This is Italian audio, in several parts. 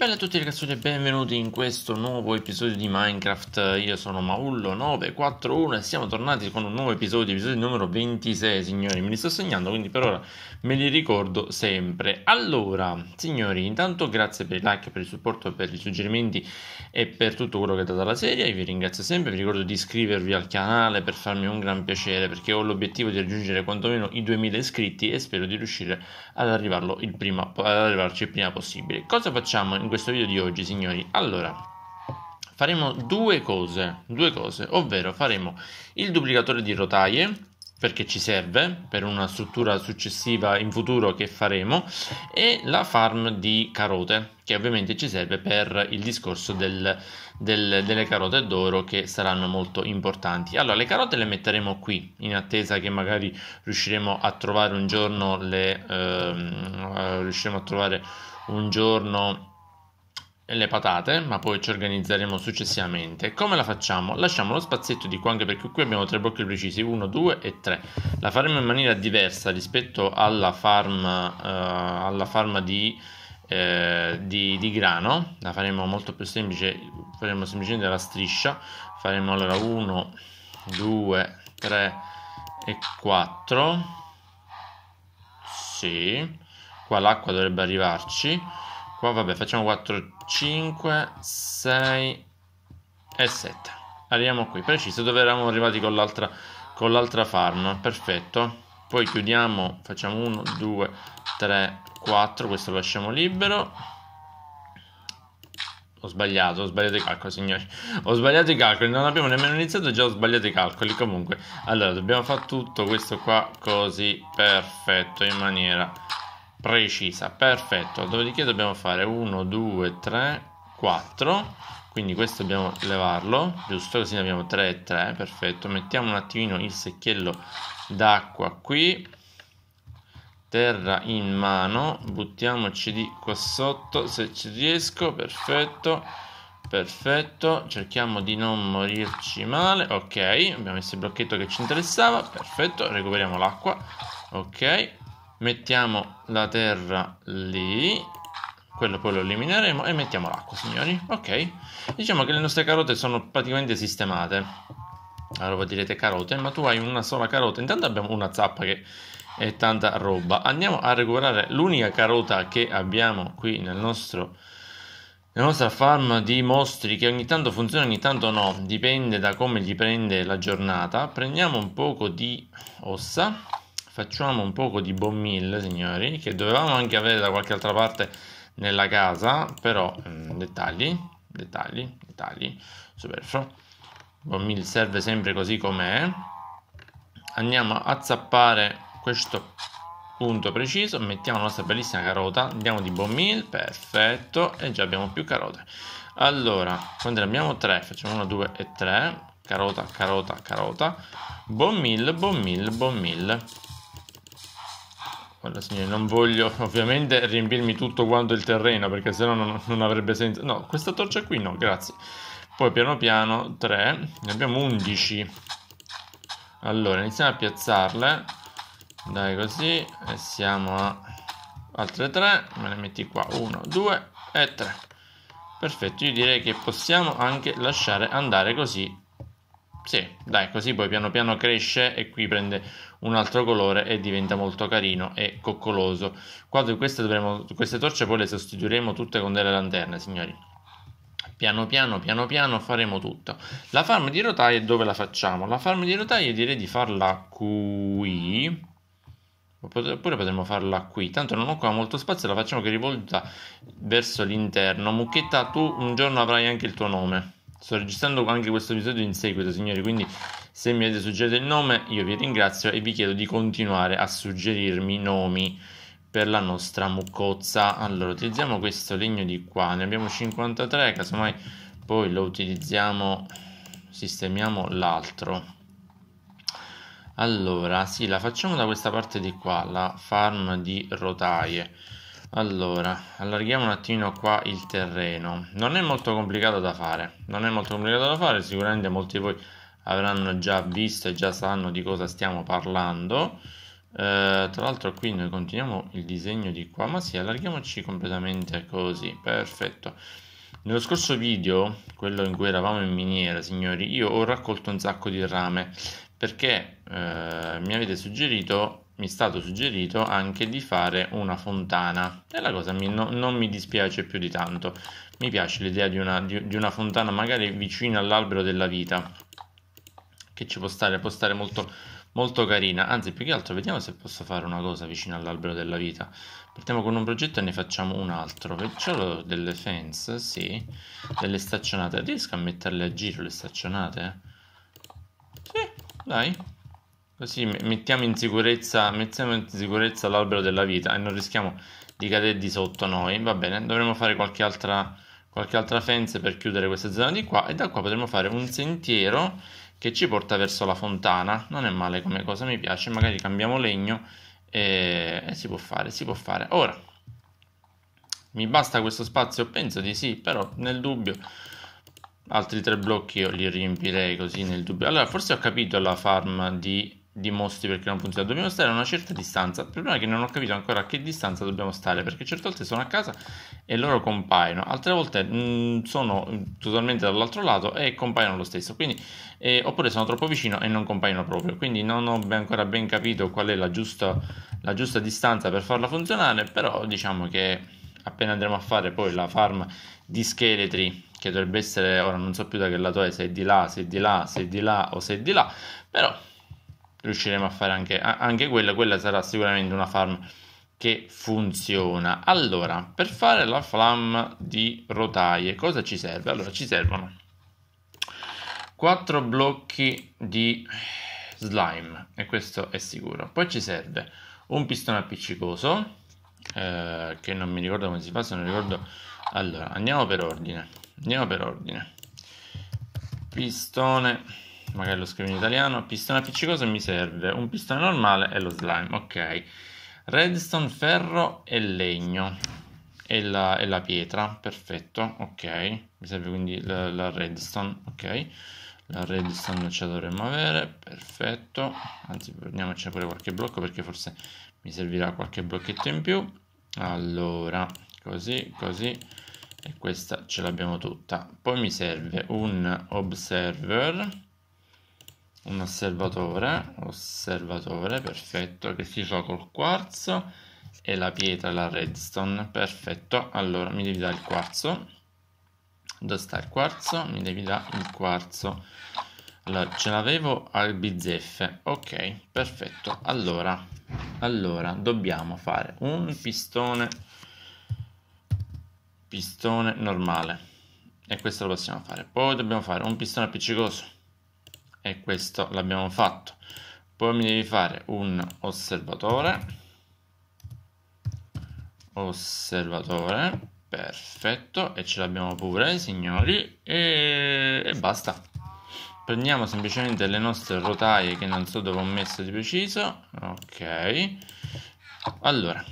Bella a tutti ragazzi e benvenuti in questo nuovo episodio di Minecraft, io sono Maullo941 e siamo tornati con un nuovo episodio, episodio numero 26 signori, me li sto segnando quindi per ora me li ricordo sempre. Allora signori intanto grazie per i like, per il supporto, per i suggerimenti e per tutto quello che dato alla serie, io vi ringrazio sempre, vi ricordo di iscrivervi al canale per farmi un gran piacere perché ho l'obiettivo di raggiungere quantomeno i 2000 iscritti e spero di riuscire ad, arrivarlo il prima, ad arrivarci il prima possibile. Cosa facciamo? in questo video di oggi, signori. Allora, faremo due cose, due cose, ovvero faremo il duplicatore di rotaie perché ci serve per una struttura successiva in futuro che faremo e la farm di carote che ovviamente ci serve per il discorso del, del, delle carote d'oro che saranno molto importanti allora le carote le metteremo qui in attesa che magari riusciremo a trovare un giorno le ehm, eh, riusciremo a trovare un giorno le patate, ma poi ci organizzeremo successivamente. Come la facciamo? Lasciamo lo spazietto di qua anche perché qui abbiamo tre blocchi precisi, 1, 2 e 3. La faremo in maniera diversa rispetto alla farm, uh, alla farm di, eh, di, di, grano, la faremo molto più semplice, faremo semplicemente la striscia, faremo allora 1, 2, 3 e 4. Sì, qua l'acqua dovrebbe arrivarci Qua vabbè, facciamo 4, 5, 6 e 7. Arriviamo qui, preciso dove eravamo arrivati con l'altra con l'altra farm, perfetto. Poi chiudiamo, facciamo 1, 2, 3, 4, questo lo lasciamo libero. Ho sbagliato, ho sbagliato i calcoli, signori. Ho sbagliato i calcoli, non abbiamo nemmeno iniziato, già ho sbagliato i calcoli. Comunque, allora, dobbiamo fare tutto questo qua così, perfetto, in maniera precisa, perfetto. Dopodiché dobbiamo fare 1, 2, 3, 4. Quindi questo dobbiamo levarlo, giusto? Così ne abbiamo 3 e 3, perfetto. Mettiamo un attimino il secchiello d'acqua qui. Terra in mano, buttiamoci di qua sotto se ci riesco, perfetto. Perfetto, cerchiamo di non morirci male. Ok, abbiamo messo il blocchetto che ci interessava. Perfetto, recuperiamo l'acqua. Ok, mettiamo la terra lì quello poi lo elimineremo e mettiamo l'acqua signori ok diciamo che le nostre carote sono praticamente sistemate allora voi direte carote ma tu hai una sola carota intanto abbiamo una zappa che è tanta roba andiamo a recuperare l'unica carota che abbiamo qui nel nostro la nostra farm di mostri che ogni tanto funziona, ogni tanto no, dipende da come gli prende la giornata. Prendiamo un poco di ossa facciamo un poco di bon meal signori che dovevamo anche avere da qualche altra parte nella casa però mh, mm, dettagli dettagli dettagli superfluo bon meal serve sempre così com'è andiamo a zappare questo punto preciso mettiamo la nostra bellissima carota andiamo di bon meal perfetto e già abbiamo più carote allora quando ne abbiamo tre facciamo una due e tre carota carota carota bon meal bon meal bon meal Guarda signore, non voglio ovviamente riempirmi tutto quanto il terreno perché sennò non, non avrebbe senso. No, questa torcia qui no, grazie. Poi piano piano 3, ne abbiamo 11. Allora, iniziamo a piazzarle. Dai così e siamo a altre 3, me ne metti qua 1, 2 e 3. Perfetto, io direi che possiamo anche lasciare andare così. Sì, dai, così poi piano piano cresce e qui prende un altro colore e diventa molto carino e coccoloso. Quando queste, dovremo, queste torce poi le sostituiremo tutte con delle lanterne, signori. Piano piano, piano piano faremo tutto. La farm di rotaie dove la facciamo? La farm di rotaie direi di farla qui. Oppure potremmo farla qui. Tanto non ho qua molto spazio, la facciamo che rivolta verso l'interno. Mucchetta, tu un giorno avrai anche il tuo nome. Sto registrando anche questo episodio in seguito, signori, quindi se mi avete suggerito il nome io vi ringrazio e vi chiedo di continuare a suggerirmi nomi per la nostra mucozza. Allora, utilizziamo questo legno di qua, ne abbiamo 53, casomai poi lo utilizziamo, sistemiamo l'altro. Allora, sì, la facciamo da questa parte di qua, la farm di rotaie. Allora, allarghiamo un attimino qua il terreno. Non è molto complicato da fare, non è molto complicato da fare, sicuramente molti di voi avranno già visto e già sanno di cosa stiamo parlando. Eh, tra l'altro qui noi continuiamo il disegno di qua, ma sì, allarghiamoci completamente così, perfetto. Nello scorso video, quello in cui eravamo in miniera, signori, io ho raccolto un sacco di rame perché eh, mi avete suggerito mi è stato suggerito anche di fare una fontana e la cosa mi, no, non mi dispiace più di tanto. Mi piace l'idea di una, di, di una fontana magari vicino all'albero della vita, che ci può stare, può stare molto, molto carina. Anzi, più che altro, vediamo se posso fare una cosa vicino all'albero della vita. Partiamo con un progetto e ne facciamo un altro. Perciò delle fence, sì, delle staccionate. Riesco a metterle a giro le staccionate? Sì, dai. Così mettiamo in sicurezza, mettiamo in sicurezza l'albero della vita e non rischiamo di cadere di sotto noi. Va bene, dovremmo fare qualche altra, qualche altra fence per chiudere questa zona di qua e da qua potremo fare un sentiero che ci porta verso la fontana. Non è male come cosa, mi piace. Magari cambiamo legno e, e si può fare, si può fare. Ora, mi basta questo spazio? Penso di sì, però nel dubbio altri tre blocchi io li riempirei così nel dubbio. Allora, forse ho capito la farm di dimostri perché non funziona. Dobbiamo stare a una certa distanza. Il problema è che non ho capito ancora a che distanza dobbiamo stare perché certe volte sono a casa e loro compaiono, altre volte mh, mm, sono totalmente dall'altro lato e compaiono lo stesso. Quindi, eh, oppure sono troppo vicino e non compaiono proprio. Quindi non ho ancora ben capito qual è la giusta, la giusta distanza per farla funzionare, però diciamo che appena andremo a fare poi la farm di scheletri che dovrebbe essere ora non so più da che lato è se è di là se è di là se è di là o se è di là però riusciremo a fare anche, anche quella. Quella sarà sicuramente una farm che funziona. Allora, per fare la flamma di rotaie, cosa ci serve? Allora, ci servono 4 blocchi di slime, e questo è sicuro. Poi ci serve un pistone appiccicoso, eh, che non mi ricordo come si fa, se non ricordo... Allora, andiamo per ordine. Andiamo per ordine. Pistone magari lo scrivo in italiano, pistone appiccicoso mi serve, un pistone normale e lo slime, ok. Redstone, ferro e legno e la, e la pietra, perfetto, ok. Mi serve quindi la, la redstone, ok. La redstone ce la dovremmo avere, perfetto. Anzi, prendiamoci pure qualche blocco perché forse mi servirà qualche blocchetto in più. Allora, così, così e questa ce l'abbiamo tutta. Poi mi serve un observer un osservatore, osservatore, perfetto, che si fa col quarzo e la pietra, la redstone, perfetto, allora mi devi dare il quarzo, dove sta il quarzo? Mi devi dare il quarzo, allora ce l'avevo al bizzeffe, ok, perfetto, allora, allora dobbiamo fare un pistone, pistone normale e questo lo possiamo fare, poi dobbiamo fare un pistone appiccicoso, e questo l'abbiamo fatto poi mi devi fare un osservatore osservatore perfetto e ce l'abbiamo pure signori e... e basta prendiamo semplicemente le nostre rotaie che non so dove ho messo di preciso ok allora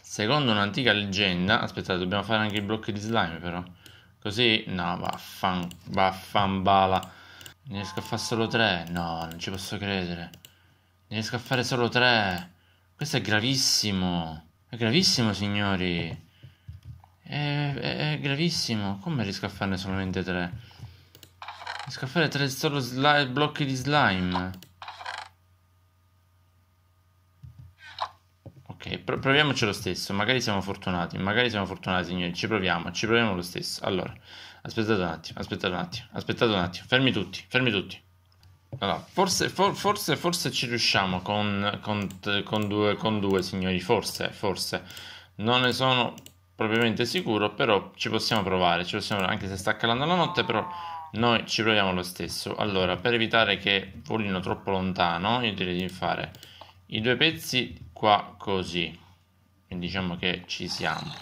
secondo un'antica leggenda aspettate dobbiamo fare anche i blocchi di slime però così no vaffan vaffan bala ne riesco a fare solo tre? No, non ci posso credere. Ne riesco a fare solo tre. Questo è gravissimo. È gravissimo, signori. È, è, è gravissimo. Come riesco a farne solamente tre? Riesco a fare tre solo blocchi di slime. Ok, pro proviamoci lo stesso. Magari siamo fortunati. Magari siamo fortunati, signori. Ci proviamo, ci proviamo lo stesso. Allora aspettate un attimo, aspettate un attimo, aspettate un attimo, fermi tutti, fermi tutti. Allora, forse, for, forse, forse ci riusciamo con, con, con, due, con due signori, forse, forse. Non ne sono propriamente sicuro, però ci possiamo provare, ci possiamo, anche se sta calando la notte, però noi ci proviamo lo stesso. Allora, per evitare che volino troppo lontano, io direi di fare i due pezzi qua così. Quindi diciamo che ci siamo.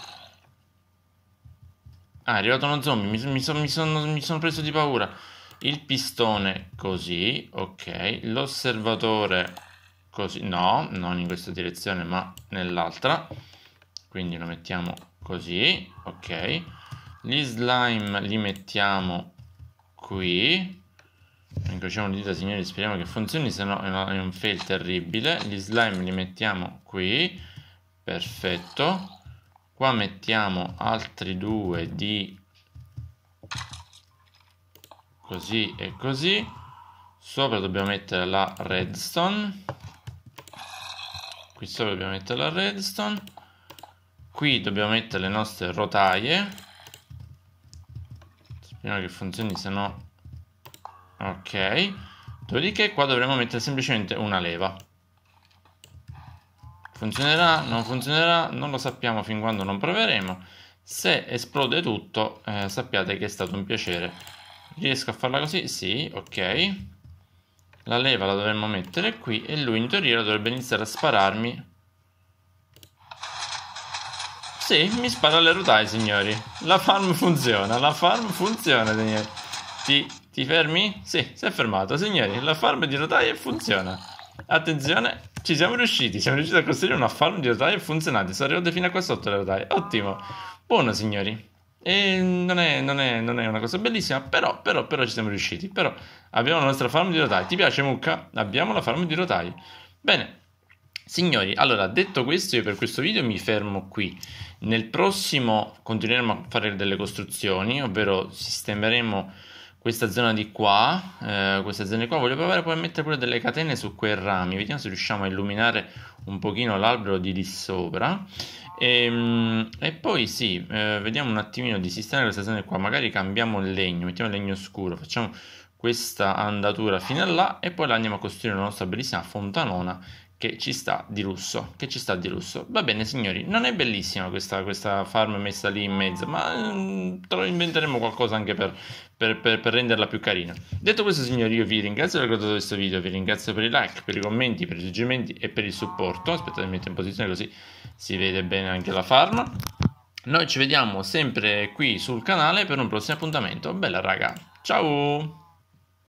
Ah, è arrivato uno zombie, mi, mi, son, mi, son, mi sono preso di paura. Il pistone così, ok. L'osservatore così, no, non in questa direzione ma nell'altra. Quindi lo mettiamo così, ok. Gli slime li mettiamo qui. Incrociamo le dita signori, speriamo che funzioni, se no è un fail terribile. Gli slime li mettiamo qui, perfetto qua mettiamo altri due di così e così sopra dobbiamo mettere la redstone qui sopra dobbiamo mettere la redstone qui dobbiamo mettere le nostre rotaie speriamo che funzioni se no ok dopodiché qua dovremmo mettere semplicemente una leva Funzionerà, non funzionerà, non lo sappiamo fin quando non proveremo. Se esplode tutto, eh, sappiate che è stato un piacere. Riesco a farla così? Sì, ok. La leva la dovremmo mettere qui e lui in teoria dovrebbe iniziare a spararmi. Sì, mi spara le rotaie, signori. La farm funziona, la farm funziona, signori. Ti, ti fermi? Sì, si è fermato, signori. La farm di rotaie funziona. Attenzione, ci siamo riusciti, siamo riusciti a costruire un affare, un girotario funzionante. Sono arrivato fino a qua sotto le rotaie, Ottimo, buono signori. E non è, non, è, non è, una cosa bellissima, però, però, però ci siamo riusciti. Però abbiamo la nostra farm di rotaie, Ti piace Mucca? Abbiamo la farm di rotaie. Bene, signori, allora detto questo, io per questo video mi fermo qui. Nel prossimo continueremo a fare delle costruzioni, ovvero sistemeremo questa zona di qua, eh, questa zona di qua, voglio provare poi a mettere pure delle catene su quei rami, vediamo se riusciamo a illuminare un pochino l'albero di lì sopra. E, ehm, e poi sì, eh, vediamo un attimino di sistemare questa zona di qua, magari cambiamo il legno, mettiamo il legno scuro, facciamo questa andatura fino a là e poi la andiamo a costruire la nostra bellissima fontanona che ci sta di lusso, che ci sta di lusso. Va bene signori, non è bellissima questa, questa farm messa lì in mezzo, ma mm, inventeremo qualcosa anche per, per, per, per, renderla più carina. Detto questo signori, io vi ringrazio per aver guardato questo video, vi ringrazio per i like, per i commenti, per i suggerimenti e per il supporto. Aspettate mi metto in posizione così si vede bene anche la farm. Noi ci vediamo sempre qui sul canale per un prossimo appuntamento. Bella raga, ciao!